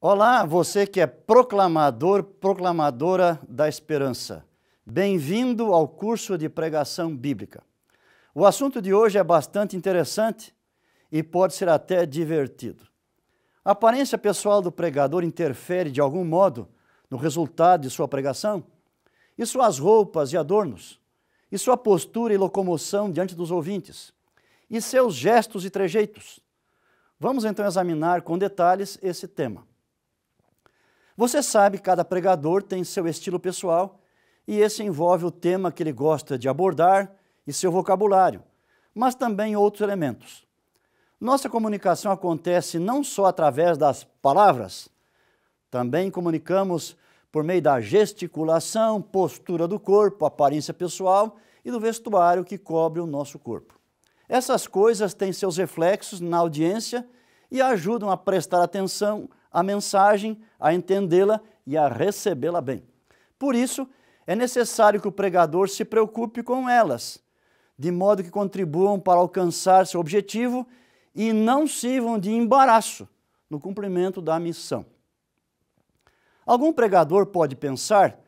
Olá, você que é proclamador, proclamadora da esperança. Bem-vindo ao curso de pregação bíblica. O assunto de hoje é bastante interessante e pode ser até divertido. A aparência pessoal do pregador interfere de algum modo no resultado de sua pregação? E suas roupas e adornos? E sua postura e locomoção diante dos ouvintes? E seus gestos e trejeitos? Vamos então examinar com detalhes esse tema. Você sabe, cada pregador tem seu estilo pessoal e esse envolve o tema que ele gosta de abordar e seu vocabulário, mas também outros elementos. Nossa comunicação acontece não só através das palavras, também comunicamos por meio da gesticulação, postura do corpo, aparência pessoal e do vestuário que cobre o nosso corpo. Essas coisas têm seus reflexos na audiência e ajudam a prestar atenção a mensagem, a entendê-la e a recebê-la bem. Por isso, é necessário que o pregador se preocupe com elas, de modo que contribuam para alcançar seu objetivo e não sirvam de embaraço no cumprimento da missão. Algum pregador pode pensar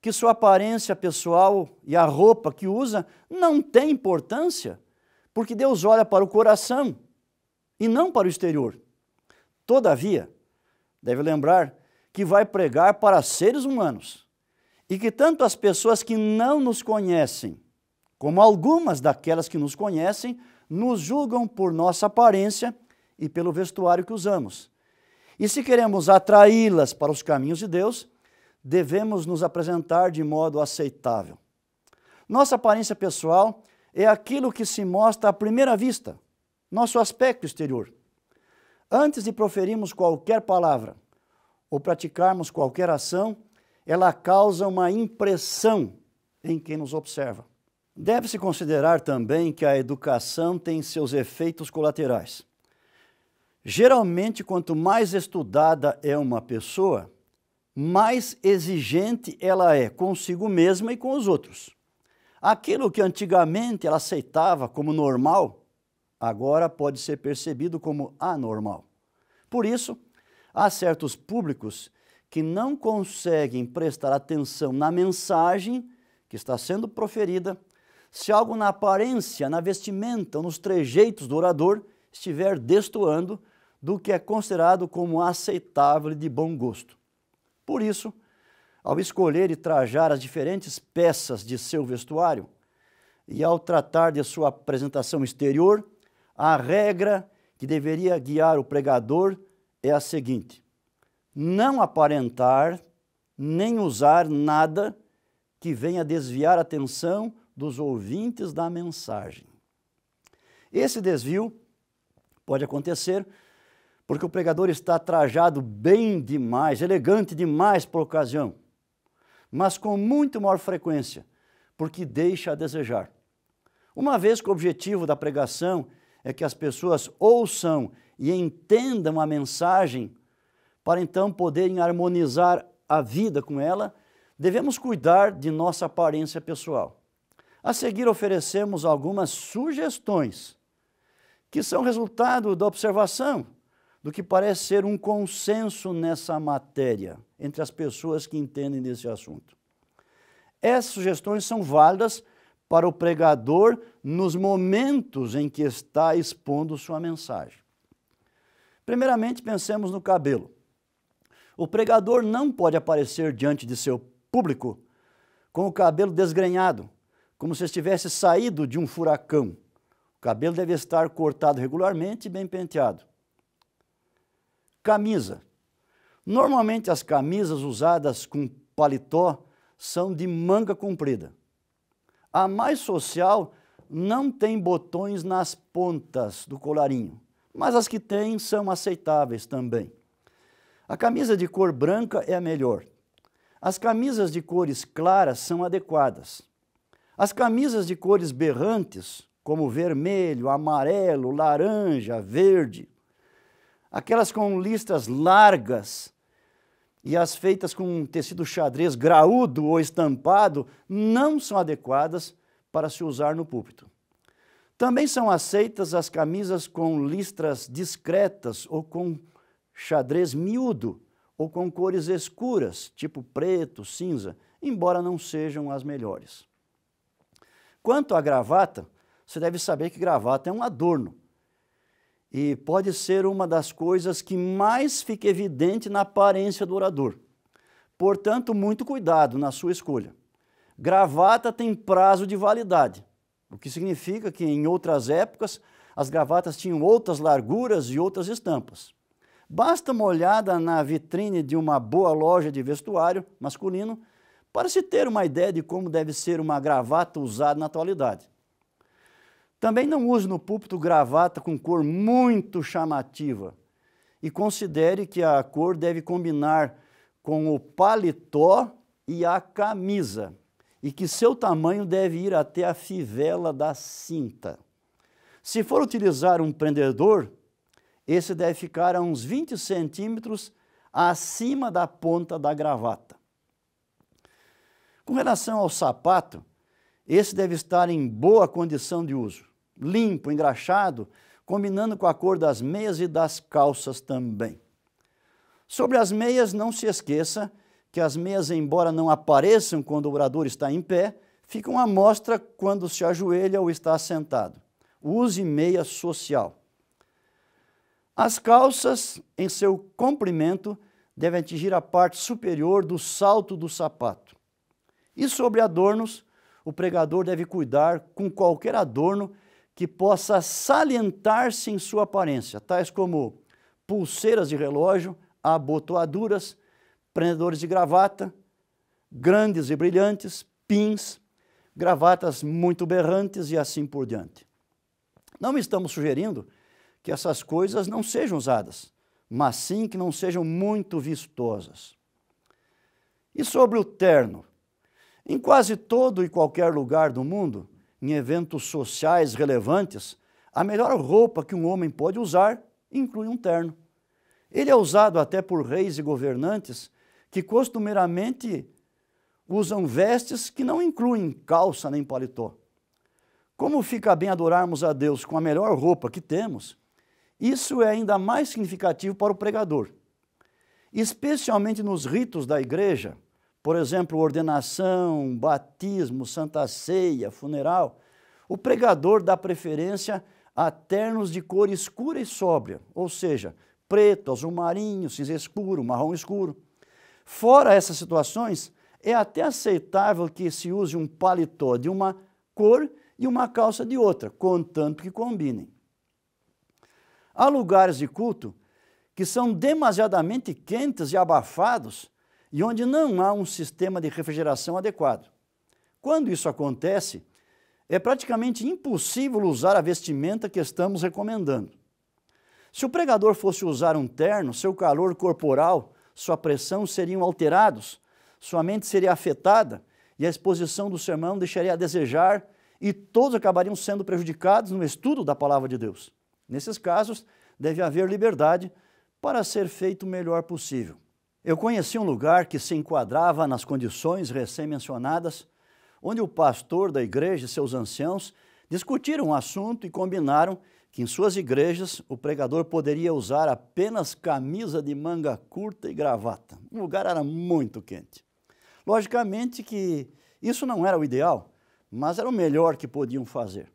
que sua aparência pessoal e a roupa que usa não tem importância, porque Deus olha para o coração e não para o exterior. Todavia, deve lembrar, que vai pregar para seres humanos e que tanto as pessoas que não nos conhecem, como algumas daquelas que nos conhecem, nos julgam por nossa aparência e pelo vestuário que usamos. E se queremos atraí-las para os caminhos de Deus, devemos nos apresentar de modo aceitável. Nossa aparência pessoal é aquilo que se mostra à primeira vista, nosso aspecto exterior. Antes de proferirmos qualquer palavra ou praticarmos qualquer ação, ela causa uma impressão em quem nos observa. Deve-se considerar também que a educação tem seus efeitos colaterais. Geralmente, quanto mais estudada é uma pessoa, mais exigente ela é consigo mesma e com os outros. Aquilo que antigamente ela aceitava como normal, agora pode ser percebido como anormal. Por isso, há certos públicos que não conseguem prestar atenção na mensagem que está sendo proferida, se algo na aparência, na vestimenta ou nos trejeitos do orador estiver destoando do que é considerado como aceitável e de bom gosto. Por isso, ao escolher e trajar as diferentes peças de seu vestuário e ao tratar de sua apresentação exterior, a regra que deveria guiar o pregador é a seguinte: não aparentar nem usar nada que venha desviar a atenção dos ouvintes da mensagem. Esse desvio pode acontecer porque o pregador está trajado bem demais, elegante demais por ocasião, mas com muito maior frequência, porque deixa a desejar. Uma vez que o objetivo da pregação é que as pessoas ouçam e entendam a mensagem para então poderem harmonizar a vida com ela, devemos cuidar de nossa aparência pessoal. A seguir, oferecemos algumas sugestões que são resultado da observação do que parece ser um consenso nessa matéria entre as pessoas que entendem desse assunto. Essas sugestões são válidas para o pregador nos momentos em que está expondo sua mensagem. Primeiramente, pensemos no cabelo. O pregador não pode aparecer diante de seu público com o cabelo desgrenhado, como se estivesse saído de um furacão. O cabelo deve estar cortado regularmente e bem penteado. Camisa. Normalmente as camisas usadas com paletó são de manga comprida. A mais social não tem botões nas pontas do colarinho, mas as que tem são aceitáveis também. A camisa de cor branca é a melhor. As camisas de cores claras são adequadas. As camisas de cores berrantes, como vermelho, amarelo, laranja, verde, aquelas com listras largas e as feitas com tecido xadrez graúdo ou estampado não são adequadas para se usar no púlpito. Também são aceitas as camisas com listras discretas ou com xadrez miúdo ou com cores escuras, tipo preto, cinza, embora não sejam as melhores. Quanto à gravata, você deve saber que gravata é um adorno e pode ser uma das coisas que mais fica evidente na aparência do orador. Portanto, muito cuidado na sua escolha. Gravata tem prazo de validade, o que significa que em outras épocas as gravatas tinham outras larguras e outras estampas. Basta uma olhada na vitrine de uma boa loja de vestuário masculino para se ter uma ideia de como deve ser uma gravata usada na atualidade. Também não use no púlpito gravata com cor muito chamativa e considere que a cor deve combinar com o paletó e a camisa e que seu tamanho deve ir até a fivela da cinta. Se for utilizar um prendedor, esse deve ficar a uns 20 centímetros acima da ponta da gravata. Com relação ao sapato, esse deve estar em boa condição de uso limpo, engraxado, combinando com a cor das meias e das calças também. Sobre as meias, não se esqueça que as meias, embora não apareçam quando o orador está em pé, ficam à mostra quando se ajoelha ou está sentado. Use meia social. As calças, em seu comprimento, devem atingir a parte superior do salto do sapato. E sobre adornos, o pregador deve cuidar com qualquer adorno que possa salientar-se em sua aparência, tais como pulseiras de relógio, abotoaduras, prendedores de gravata, grandes e brilhantes, pins, gravatas muito berrantes e assim por diante. Não estamos sugerindo que essas coisas não sejam usadas, mas sim que não sejam muito vistosas. E sobre o terno? Em quase todo e qualquer lugar do mundo, em eventos sociais relevantes, a melhor roupa que um homem pode usar inclui um terno. Ele é usado até por reis e governantes que costumeiramente usam vestes que não incluem calça nem paletó. Como fica bem adorarmos a Deus com a melhor roupa que temos, isso é ainda mais significativo para o pregador. Especialmente nos ritos da igreja, por exemplo, ordenação, batismo, santa ceia, funeral, o pregador dá preferência a ternos de cor escura e sóbria, ou seja, preto, azul marinho, cinza escuro, marrom escuro. Fora essas situações, é até aceitável que se use um paletó de uma cor e uma calça de outra, contanto que combinem. Há lugares de culto que são demasiadamente quentes e abafados e onde não há um sistema de refrigeração adequado. Quando isso acontece, é praticamente impossível usar a vestimenta que estamos recomendando. Se o pregador fosse usar um terno, seu calor corporal, sua pressão seriam alterados, sua mente seria afetada e a exposição do sermão deixaria a desejar e todos acabariam sendo prejudicados no estudo da palavra de Deus. Nesses casos, deve haver liberdade para ser feito o melhor possível. Eu conheci um lugar que se enquadrava nas condições recém-mencionadas, onde o pastor da igreja e seus anciãos discutiram o um assunto e combinaram que em suas igrejas o pregador poderia usar apenas camisa de manga curta e gravata. O lugar era muito quente. Logicamente que isso não era o ideal, mas era o melhor que podiam fazer.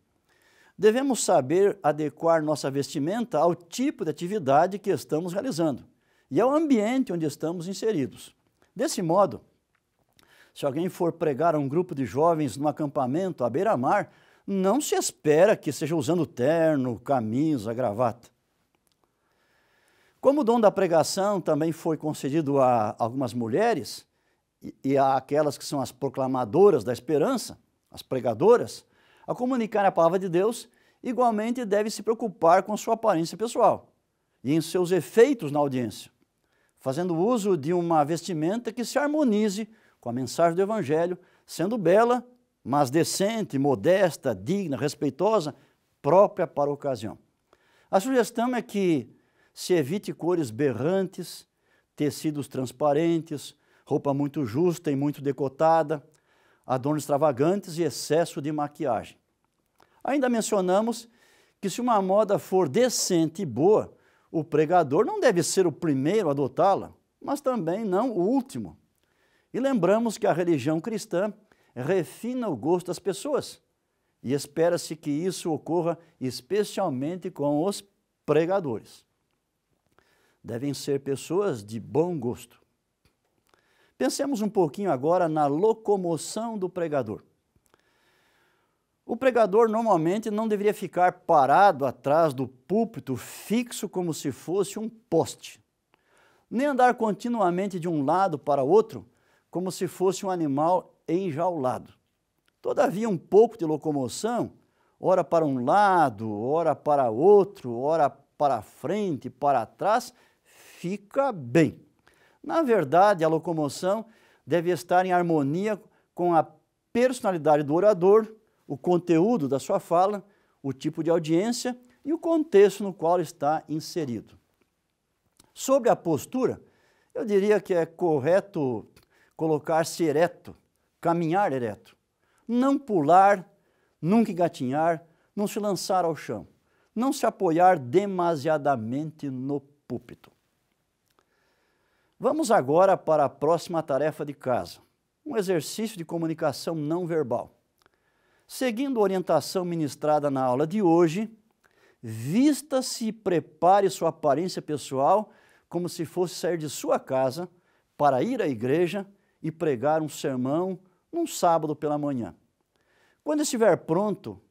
Devemos saber adequar nossa vestimenta ao tipo de atividade que estamos realizando e ao é ambiente onde estamos inseridos. Desse modo, se alguém for pregar a um grupo de jovens num acampamento à beira-mar, não se espera que seja usando terno, camisa, gravata. Como o dom da pregação também foi concedido a algumas mulheres e a aquelas que são as proclamadoras da esperança, as pregadoras, a comunicar a palavra de Deus, igualmente deve se preocupar com sua aparência pessoal e em seus efeitos na audiência fazendo uso de uma vestimenta que se harmonize com a mensagem do Evangelho, sendo bela, mas decente, modesta, digna, respeitosa, própria para a ocasião. A sugestão é que se evite cores berrantes, tecidos transparentes, roupa muito justa e muito decotada, adornos extravagantes e excesso de maquiagem. Ainda mencionamos que se uma moda for decente e boa, o pregador não deve ser o primeiro a adotá-la, mas também não o último. E lembramos que a religião cristã refina o gosto das pessoas e espera-se que isso ocorra especialmente com os pregadores. Devem ser pessoas de bom gosto. Pensemos um pouquinho agora na locomoção do pregador. O pregador normalmente não deveria ficar parado atrás do púlpito, fixo como se fosse um poste, nem andar continuamente de um lado para outro, como se fosse um animal enjaulado. Todavia, um pouco de locomoção, ora para um lado, ora para outro, ora para frente, para trás, fica bem. Na verdade, a locomoção deve estar em harmonia com a personalidade do orador o conteúdo da sua fala, o tipo de audiência e o contexto no qual está inserido. Sobre a postura, eu diria que é correto colocar-se ereto, caminhar ereto, não pular, nunca engatinhar, não se lançar ao chão, não se apoiar demasiadamente no púlpito. Vamos agora para a próxima tarefa de casa, um exercício de comunicação não verbal. Seguindo a orientação ministrada na aula de hoje, vista-se e prepare sua aparência pessoal como se fosse sair de sua casa para ir à igreja e pregar um sermão num sábado pela manhã. Quando estiver pronto,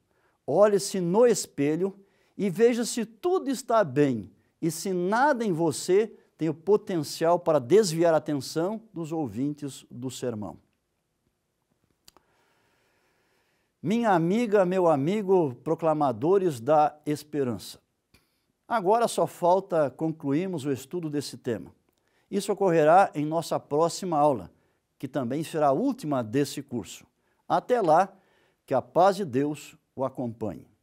olhe-se no espelho e veja se tudo está bem e se nada em você tem o potencial para desviar a atenção dos ouvintes do sermão. Minha amiga, meu amigo, proclamadores da esperança. Agora só falta concluirmos o estudo desse tema. Isso ocorrerá em nossa próxima aula, que também será a última desse curso. Até lá, que a paz de Deus o acompanhe.